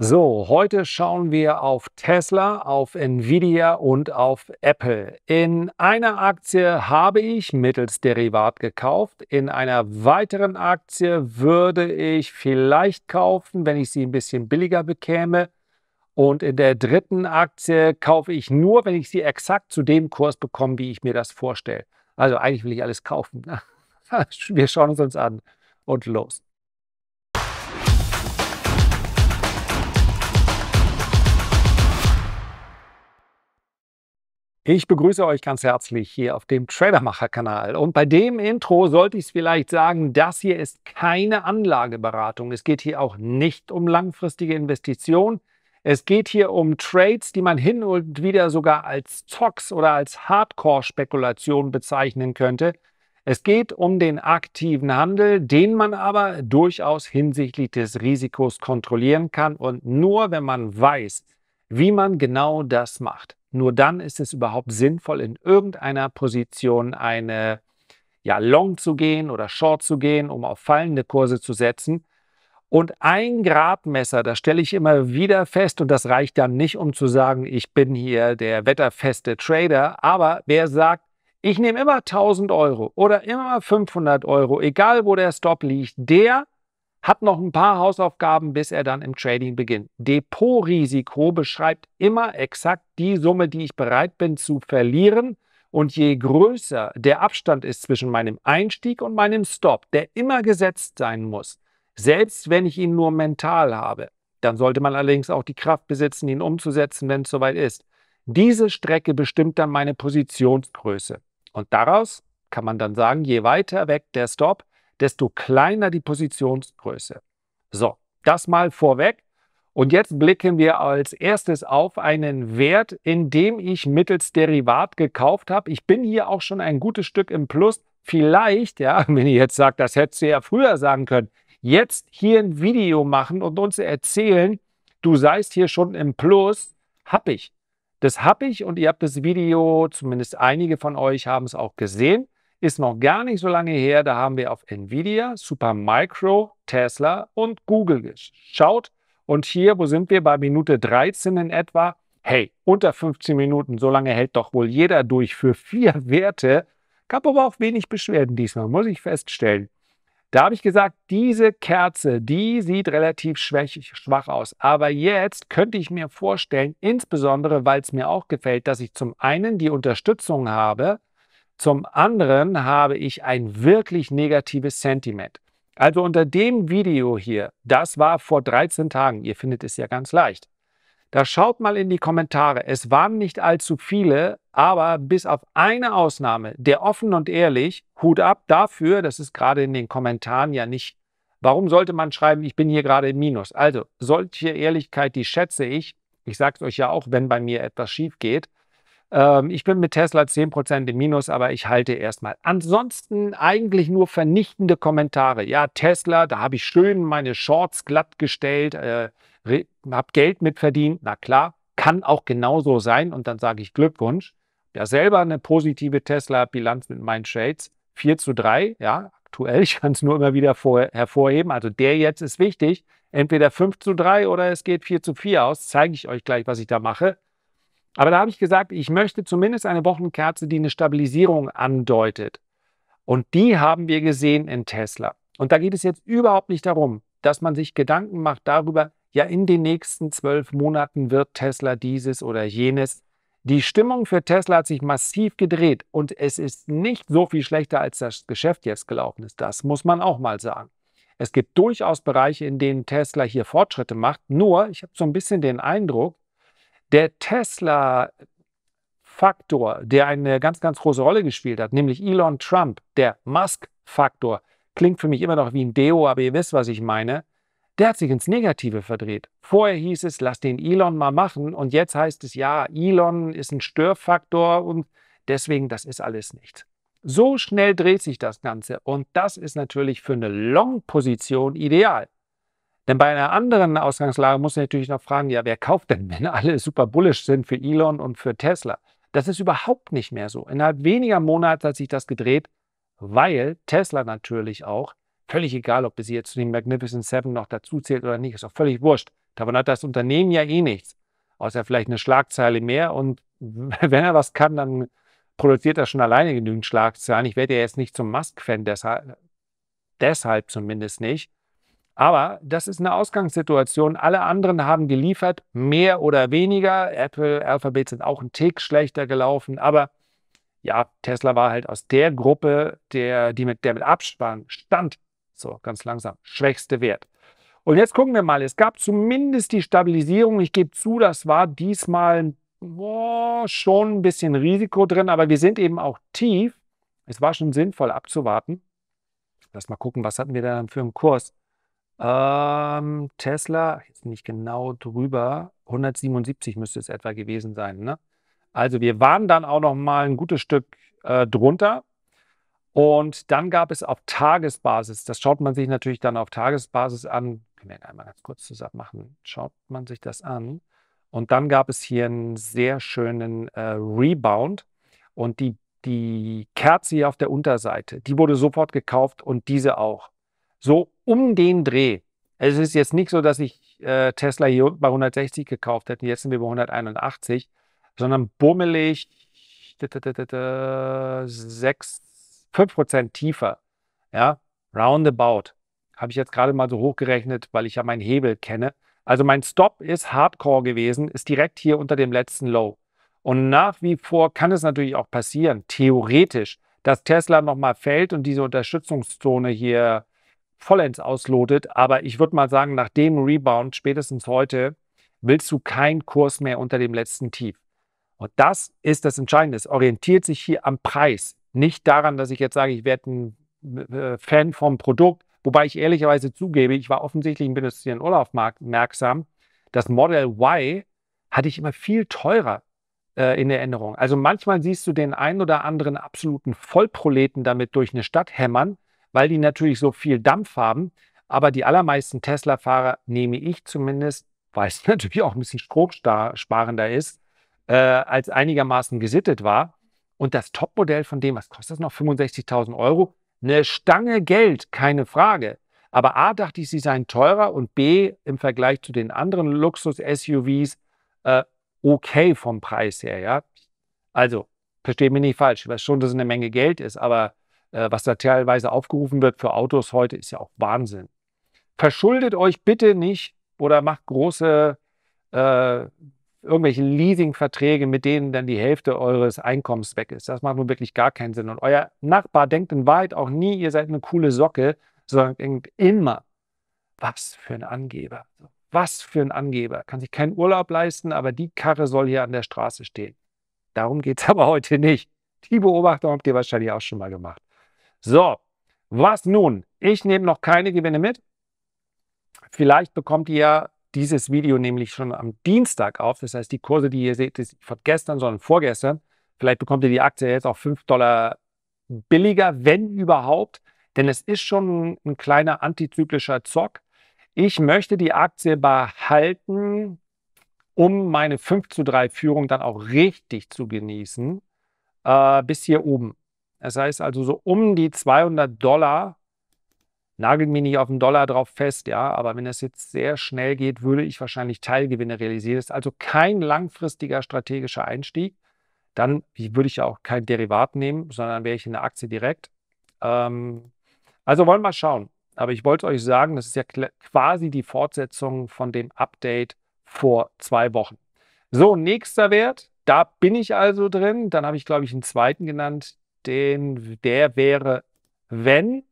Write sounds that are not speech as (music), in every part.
So, heute schauen wir auf Tesla, auf Nvidia und auf Apple. In einer Aktie habe ich mittels Derivat gekauft, in einer weiteren Aktie würde ich vielleicht kaufen, wenn ich sie ein bisschen billiger bekäme. Und in der dritten Aktie kaufe ich nur, wenn ich sie exakt zu dem Kurs bekomme, wie ich mir das vorstelle. Also eigentlich will ich alles kaufen. Ne? (laughs) Wir schauen es uns an und los. Ich begrüße euch ganz herzlich hier auf dem Tradermacher-Kanal. Und bei dem Intro sollte ich es vielleicht sagen, das hier ist keine Anlageberatung. Es geht hier auch nicht um langfristige Investitionen. Es geht hier um Trades, die man hin und wieder sogar als Zocks oder als Hardcore-Spekulation bezeichnen könnte. Es geht um den aktiven Handel, den man aber durchaus hinsichtlich des Risikos kontrollieren kann und nur, wenn man weiß, wie man genau das macht. Nur dann ist es überhaupt sinnvoll, in irgendeiner Position eine ja, Long zu gehen oder Short zu gehen, um auf fallende Kurse zu setzen. Und ein Gradmesser, das stelle ich immer wieder fest und das reicht dann nicht, um zu sagen, ich bin hier der wetterfeste Trader. Aber wer sagt, ich nehme immer 1000 Euro oder immer 500 Euro, egal wo der Stop liegt, der hat noch ein paar Hausaufgaben, bis er dann im Trading beginnt. Depotrisiko beschreibt immer exakt die Summe, die ich bereit bin zu verlieren. Und je größer der Abstand ist zwischen meinem Einstieg und meinem Stop, der immer gesetzt sein muss, selbst wenn ich ihn nur mental habe, dann sollte man allerdings auch die Kraft besitzen, ihn umzusetzen, wenn es soweit ist. Diese Strecke bestimmt dann meine Positionsgröße. Und daraus kann man dann sagen, je weiter weg der Stop, desto kleiner die Positionsgröße. So, das mal vorweg. Und jetzt blicken wir als erstes auf einen Wert, in dem ich mittels Derivat gekauft habe. Ich bin hier auch schon ein gutes Stück im Plus. Vielleicht, ja, (laughs) wenn ihr jetzt sagt, das hättest du ja früher sagen können, jetzt hier ein Video machen und uns erzählen, du seist hier schon im Plus, hab ich. Das hab ich und ihr habt das Video, zumindest einige von euch haben es auch gesehen ist noch gar nicht so lange her. Da haben wir auf Nvidia, Supermicro, Tesla und Google geschaut. Und hier, wo sind wir? Bei Minute 13 in etwa. Hey, unter 15 Minuten, so lange hält doch wohl jeder durch für vier (laughs) Werte. Gab aber auch wenig Beschwerden diesmal, muss ich feststellen. Da habe ich gesagt, diese Kerze, die sieht relativ schwach aus. Aber jetzt könnte ich mir vorstellen, insbesondere weil es mir auch gefällt, dass ich zum einen die Unterstützung habe, zum anderen habe ich ein wirklich negatives Sentiment. Also unter dem Video hier, das war vor 13 Tagen, ihr findet es ja ganz leicht. Da schaut mal in die Kommentare. Es waren nicht allzu viele, aber bis auf eine Ausnahme, der offen und ehrlich, Hut ab dafür, das ist gerade in den Kommentaren ja nicht. Warum sollte man schreiben, ich bin hier gerade im Minus? Also, solche Ehrlichkeit, die schätze ich. Ich sage es euch ja auch, wenn bei mir etwas schief geht. Ähm, ich bin mit Tesla 10% im Minus, aber ich halte erstmal. Ansonsten eigentlich nur vernichtende Kommentare. Ja, Tesla, da habe ich schön meine Shorts glatt gestellt, äh, habe Geld mit verdient. Na klar, kann auch genauso sein. Und dann sage ich Glückwunsch. Ja, selber eine positive Tesla-Bilanz mit meinen Shades. 4 zu 3, ja, aktuell. (laughs) Ich kann es nur immer wieder vor, hervorheben. Also der jetzt ist wichtig. Entweder 5 zu 3 oder es geht 4 zu 4 aus. Zeige ich euch gleich, was ich da mache. Aber da habe ich gesagt, ich möchte zumindest eine Wochenkerze, die eine Stabilisierung andeutet. Und die haben wir gesehen in Tesla. Und da geht es jetzt überhaupt nicht darum, dass man sich Gedanken macht darüber, ja, in den nächsten zwölf Monaten wird Tesla dieses oder jenes. Die Stimmung für Tesla hat sich massiv gedreht und es ist nicht so viel schlechter, als das Geschäft jetzt gelaufen ist. Das muss man auch mal sagen. Es gibt durchaus Bereiche, in denen Tesla hier Fortschritte macht. Nur, ich habe so ein bisschen den Eindruck, der Tesla Faktor, der eine ganz, ganz große Rolle gespielt hat, nämlich Elon Trump, der Musk-Faktor, klingt für mich immer noch wie ein Deo, aber ihr wisst, was ich meine, der hat sich ins Negative verdreht. Vorher hieß es, lass den Elon mal machen und jetzt heißt es, ja, Elon ist ein Störfaktor und deswegen, das ist alles nichts. So schnell dreht sich das Ganze und das ist natürlich für eine Long-Position ideal. Denn bei einer anderen Ausgangslage muss man natürlich noch fragen, ja, wer kauft denn, wenn alle super bullish sind für Elon und für Tesla? Das ist überhaupt nicht mehr so. Innerhalb weniger Monate hat sich das gedreht, weil Tesla natürlich auch, völlig egal, ob sie jetzt zu den Magnificent Seven noch dazu zählt oder nicht, ist auch völlig wurscht. Davon hat das Unternehmen ja eh nichts, außer vielleicht eine Schlagzeile mehr. Und (laughs) wenn er was kann, dann produziert er schon alleine genügend Schlagzeilen. Ich werde ja jetzt nicht zum Musk-Fan, deshalb, deshalb zumindest nicht. Aber das ist eine Ausgangssituation. Alle anderen haben geliefert, mehr oder weniger. Apple, Alphabet sind auch einen Tick schlechter gelaufen. Aber ja, Tesla war halt aus der Gruppe, der, die mit, der mit Abspann stand. So, ganz langsam. Schwächste Wert. Und jetzt gucken wir mal. Es gab zumindest die Stabilisierung. Ich gebe zu, das war diesmal boah, schon ein bisschen Risiko drin. Aber wir sind eben auch tief. Es war schon sinnvoll abzuwarten. Lass mal gucken, was hatten wir da für einen Kurs? Ähm, Tesla, jetzt nicht genau drüber, 177 müsste es etwa gewesen sein. Ne? Also wir waren dann auch noch mal ein gutes Stück äh, drunter. Und dann gab es auf Tagesbasis, das schaut man sich natürlich dann auf Tagesbasis an, können wir einmal ganz kurz zusammen machen, schaut man sich das an. Und dann gab es hier einen sehr schönen äh, Rebound. Und die, die Kerze hier auf der Unterseite, die wurde sofort gekauft und diese auch so um den Dreh. Also es ist jetzt nicht so, dass ich äh, Tesla hier bei 160 gekauft hätte, jetzt sind wir bei 181, sondern bummelig 6, 5% tiefer. Ja, roundabout. Habe ich jetzt gerade mal so hochgerechnet, weil ich ja meinen Hebel kenne. Also mein Stop ist Hardcore gewesen, ist direkt hier unter dem letzten Low. Und nach wie vor kann es natürlich auch passieren, theoretisch, dass Tesla nochmal fällt und diese Unterstützungszone hier vollends auslotet. Aber ich würde mal sagen, nach dem Rebound, spätestens heute, willst du keinen Kurs mehr unter dem letzten Tief. Und das ist das Entscheidende. Es orientiert sich hier am Preis. Nicht daran, dass ich jetzt sage, ich werde ein äh, Fan vom Produkt. Wobei ich ehrlicherweise zugebe, ich war offensichtlich ein im industriellen Urlaubmarkt merksam. Das Model Y hatte ich immer viel teurer äh, in Erinnerung. Also manchmal siehst du den einen oder anderen absoluten Vollproleten damit durch eine Stadt hämmern weil die natürlich so viel Dampf haben. Aber die allermeisten Tesla-Fahrer, nehme ich zumindest, weil es (laughs) natürlich auch ein bisschen stromsparender ist, äh, als einigermaßen gesittet war. Und das Topmodell von dem, was kostet das noch? 65.000 Euro. Eine Stange Geld, keine Frage. Aber A, dachte ich, sie seien teurer und B, im Vergleich zu den anderen Luxus-SUVs, äh, okay vom Preis her. Ja? Also, versteht mich nicht falsch. Ich weiß schon, dass es eine Menge Geld ist, aber äh, was da teilweise aufgerufen wird für Autos heute, ist ja auch Wahnsinn. Verschuldet euch bitte nicht oder macht große äh, irgendwelche Leasingverträge, mit denen dann die Hälfte eures Einkommens weg ist. Das macht nun wirklich gar keinen Sinn. Und euer Nachbar denkt in Wahrheit auch nie, ihr seid eine coole Socke, sondern denkt immer, was für ein Angeber. Was für ein Angeber. Kann sich keinen Urlaub leisten, aber die Karre soll hier an der Straße stehen. Darum geht es (laughs) aber heute nicht. Die Beobachtung habt ihr wahrscheinlich auch schon mal gemacht. So, was nun? Ich nehme noch keine Gewinne mit. Vielleicht bekommt ihr dieses Video nämlich schon am Dienstag auf. Das heißt, die Kurse, die ihr seht, ist von gestern, sondern vorgestern. Vielleicht bekommt ihr die Aktie jetzt auch 5 Dollar billiger, wenn überhaupt. Denn es ist schon ein kleiner antizyklischer Zock. Ich möchte die Aktie behalten, um meine 5 zu 3 Führung dann auch richtig zu genießen, äh, bis hier oben. Das heißt also so um die 200 Dollar. Nagelt mich nicht auf den Dollar drauf fest, ja, aber wenn das jetzt sehr schnell geht, würde ich wahrscheinlich Teilgewinne realisieren. Das ist also kein langfristiger strategischer Einstieg. Dann würde ich auch kein Derivat nehmen, sondern wäre ich in der Aktie direkt. Ähm, also wollen wir mal schauen. Aber ich wollte euch sagen, das ist ja quasi die Fortsetzung von dem Update vor zwei Wochen. So, nächster Wert. Da bin ich also drin. Dann habe ich, glaube ich, einen zweiten genannt den, der wäre, wenn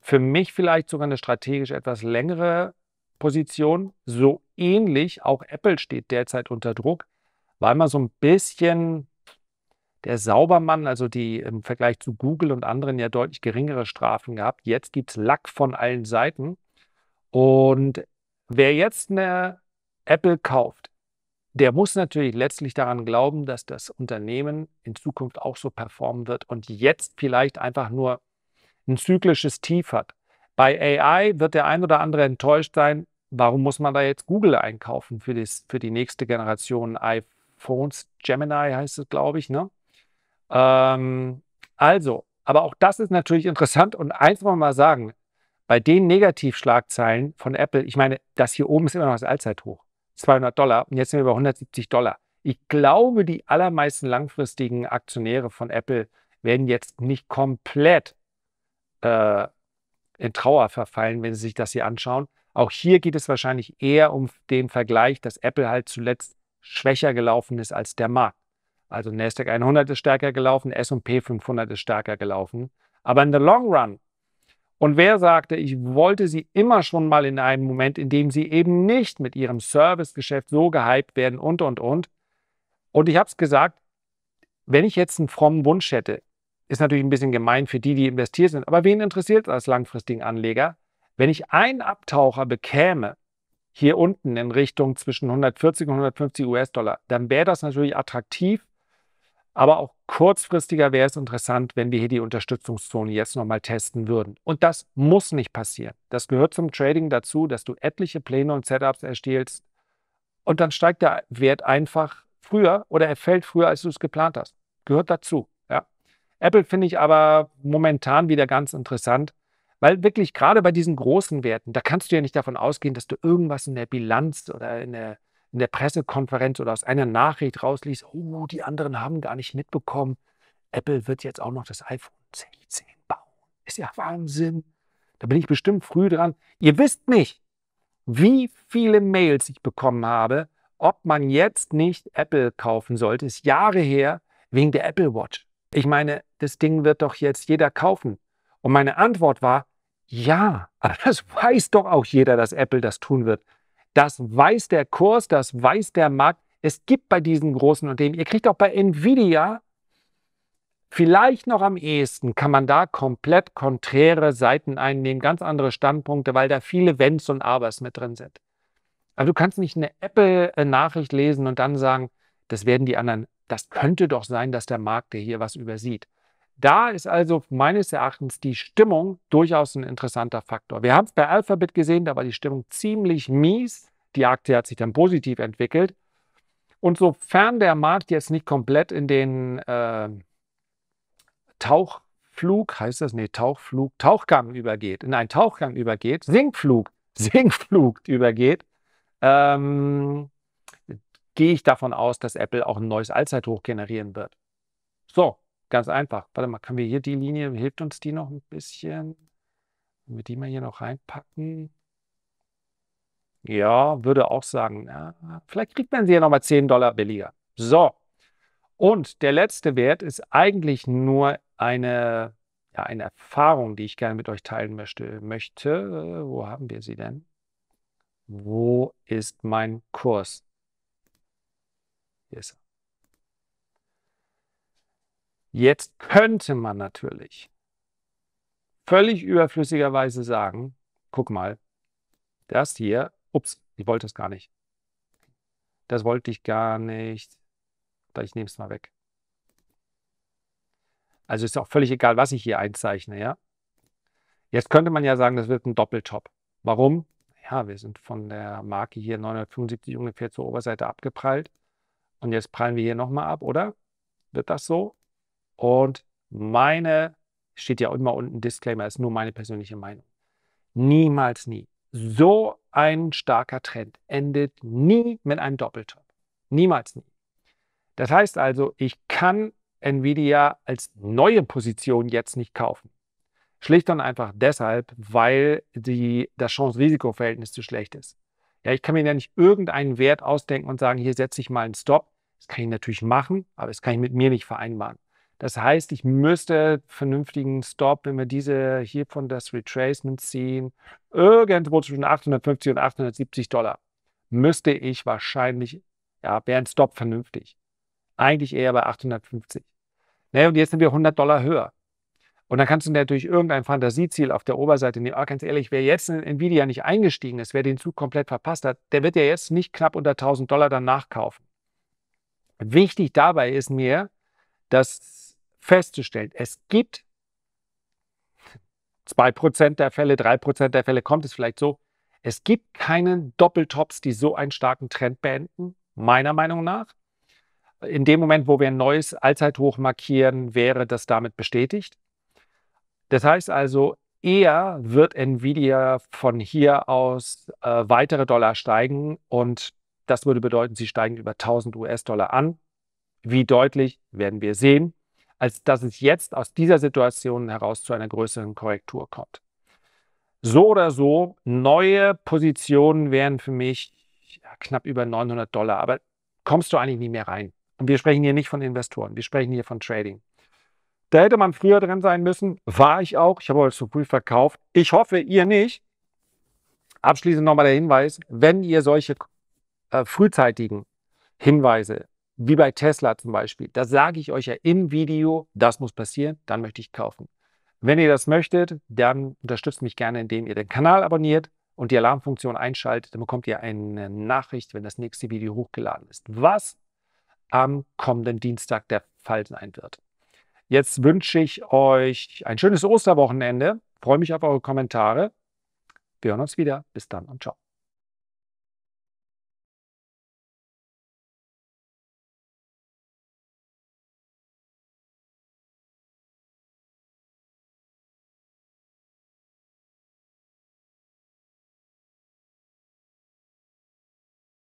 für mich vielleicht sogar eine strategisch etwas längere Position, so ähnlich auch Apple steht derzeit unter Druck, weil man so ein bisschen der Saubermann, also die im Vergleich zu Google und anderen ja deutlich geringere Strafen gehabt. Jetzt gibt es Lack von allen Seiten. Und wer jetzt eine Apple kauft, der muss natürlich letztlich daran glauben, dass das Unternehmen in Zukunft auch so performen wird und jetzt vielleicht einfach nur ein zyklisches Tief hat. Bei AI wird der ein oder andere enttäuscht sein, warum muss man da jetzt Google einkaufen für, das, für die nächste Generation iPhones? Gemini heißt es, glaube ich. Ne? Ähm, also, aber auch das ist natürlich interessant und eins wollen wir mal sagen, bei den Negativschlagzeilen von Apple, ich meine, das hier oben ist immer noch das Allzeithoch. 200 Dollar und jetzt sind wir bei 170 Dollar. Ich glaube, die allermeisten langfristigen Aktionäre von Apple werden jetzt nicht komplett äh, in Trauer verfallen, wenn sie sich das hier anschauen. Auch hier geht es wahrscheinlich eher um den Vergleich, dass Apple halt zuletzt schwächer gelaufen ist als der Markt. Also Nasdaq 100 ist stärker gelaufen, S&P 500 ist stärker gelaufen. Aber in the long run und wer sagte, ich wollte sie immer schon mal in einem Moment, in dem sie eben nicht mit ihrem Servicegeschäft so gehypt werden und, und, und. Und ich habe es gesagt, wenn ich jetzt einen frommen Wunsch hätte, ist natürlich ein bisschen gemein für die, die investiert sind, aber wen interessiert es als langfristigen Anleger? Wenn ich einen Abtaucher bekäme, hier unten in Richtung zwischen 140 und 150 US-Dollar, dann wäre das natürlich attraktiv aber auch kurzfristiger wäre es interessant, wenn wir hier die Unterstützungszone jetzt nochmal testen würden. Und das muss nicht passieren. Das gehört zum Trading dazu, dass du etliche Pläne und Setups erstellst und dann steigt der Wert einfach früher oder er fällt früher, als du es geplant hast. Gehört dazu. Ja. Apple finde ich aber momentan wieder ganz interessant, weil wirklich gerade bei diesen großen Werten, da kannst du ja nicht davon ausgehen, dass du irgendwas in der Bilanz oder in der in der Pressekonferenz oder aus einer Nachricht rausliest, oh, die anderen haben gar nicht mitbekommen, Apple wird jetzt auch noch das iPhone 16 bauen. Ist ja Wahnsinn. Da bin ich bestimmt früh dran. Ihr wisst nicht, wie viele Mails ich bekommen habe, ob man jetzt nicht Apple kaufen sollte. Ist Jahre her wegen der Apple Watch. Ich meine, das Ding wird doch jetzt jeder kaufen. Und meine Antwort war, ja, aber (laughs) das weiß doch auch jeder, dass Apple das tun wird. Das weiß der Kurs, das weiß der Markt. Es gibt bei diesen großen Unternehmen, ihr kriegt auch bei Nvidia, vielleicht noch am ehesten, kann man da komplett konträre Seiten einnehmen, ganz andere Standpunkte, weil da viele Wenns und Abers mit drin sind. Aber also du kannst nicht eine Apple-Nachricht lesen und dann sagen, das werden die anderen. Das könnte doch sein, dass der Markt dir hier was übersieht. Da ist also meines Erachtens die Stimmung durchaus ein interessanter Faktor. Wir haben es bei Alphabet gesehen, da war die Stimmung ziemlich mies. Die Aktie hat sich dann positiv entwickelt. Und sofern der Markt jetzt nicht komplett in den äh, Tauchflug, heißt das? Nee, Tauchflug, Tauchgang übergeht, in einen Tauchgang übergeht, Sinkflug, (laughs) Sinkflug übergeht, ähm, gehe ich davon aus, dass Apple auch ein neues Allzeithoch generieren wird. So, Ganz einfach. Warte mal, können wir hier die Linie, hilft uns die noch ein bisschen? Wenn wir die mal hier noch reinpacken. Ja, würde auch sagen, na, vielleicht kriegt man sie ja nochmal 10 Dollar billiger. So. Und der letzte Wert ist eigentlich nur eine, ja, eine Erfahrung, die ich gerne mit euch teilen möchte. möchte. Äh, wo haben wir sie denn? Wo ist mein Kurs? Hier ist er. Jetzt könnte man natürlich völlig überflüssigerweise sagen, guck mal, das hier, ups, ich wollte das gar nicht. Das wollte ich gar nicht. Ich nehme es mal weg. Also ist auch völlig egal, was ich hier einzeichne, ja. Jetzt könnte man ja sagen, das wird ein Doppeltop. Warum? Ja, wir sind von der Marke hier 975 ungefähr zur Oberseite abgeprallt. Und jetzt prallen wir hier nochmal ab, oder? Wird das so? Und meine, steht ja immer unten Disclaimer, ist nur meine persönliche Meinung. Niemals nie. So ein starker Trend endet nie mit einem Doppeltop. Niemals nie. Das heißt also, ich kann Nvidia als neue Position jetzt nicht kaufen. Schlicht und einfach deshalb, weil die, das Chance-Risiko-Verhältnis zu schlecht ist. Ja, ich kann mir ja nicht irgendeinen Wert ausdenken und sagen, hier setze ich mal einen Stop. Das kann ich natürlich machen, aber das kann ich mit mir nicht vereinbaren. Das heißt, ich müsste vernünftigen Stop, wenn wir diese hier von das Retracement ziehen, irgendwo zwischen 850 und 870 Dollar, müsste ich wahrscheinlich, ja, wäre ein Stop vernünftig. Eigentlich eher bei 850. Naja, und jetzt sind wir 100 Dollar höher. Und dann kannst du natürlich irgendein Fantasieziel auf der Oberseite nehmen. Aber ganz ehrlich, wer jetzt in Nvidia nicht eingestiegen ist, wer den Zug komplett verpasst hat, der wird ja jetzt nicht knapp unter 1000 Dollar dann nachkaufen. Wichtig dabei ist mir, dass festzustellen. es gibt 2% der Fälle, 3% der Fälle kommt es vielleicht so, es gibt keinen Doppeltops, die so einen starken Trend beenden, meiner Meinung nach. In dem Moment, wo wir ein neues Allzeithoch markieren, wäre das damit bestätigt. Das heißt also, eher wird Nvidia von hier aus äh, weitere Dollar steigen und das würde bedeuten, sie steigen über 1000 US-Dollar an. Wie deutlich werden wir sehen als dass es jetzt aus dieser Situation heraus zu einer größeren Korrektur kommt. So oder so, neue Positionen wären für mich knapp über 900 Dollar, aber kommst du eigentlich nie mehr rein. Und wir sprechen hier nicht von Investoren, wir sprechen hier von Trading. Da hätte man früher drin sein müssen, war ich auch. Ich habe euch zu früh verkauft. Ich hoffe, ihr nicht. Abschließend nochmal der Hinweis, wenn ihr solche äh, frühzeitigen Hinweise wie bei Tesla zum Beispiel, das sage ich euch ja im Video, das muss passieren, dann möchte ich kaufen. Wenn ihr das möchtet, dann unterstützt mich gerne, indem ihr den Kanal abonniert und die Alarmfunktion einschaltet. Dann bekommt ihr eine Nachricht, wenn das nächste Video hochgeladen ist, was am kommenden Dienstag der Fall sein wird. Jetzt wünsche ich euch ein schönes Osterwochenende. Freue mich auf eure Kommentare. Wir hören uns wieder. Bis dann und ciao.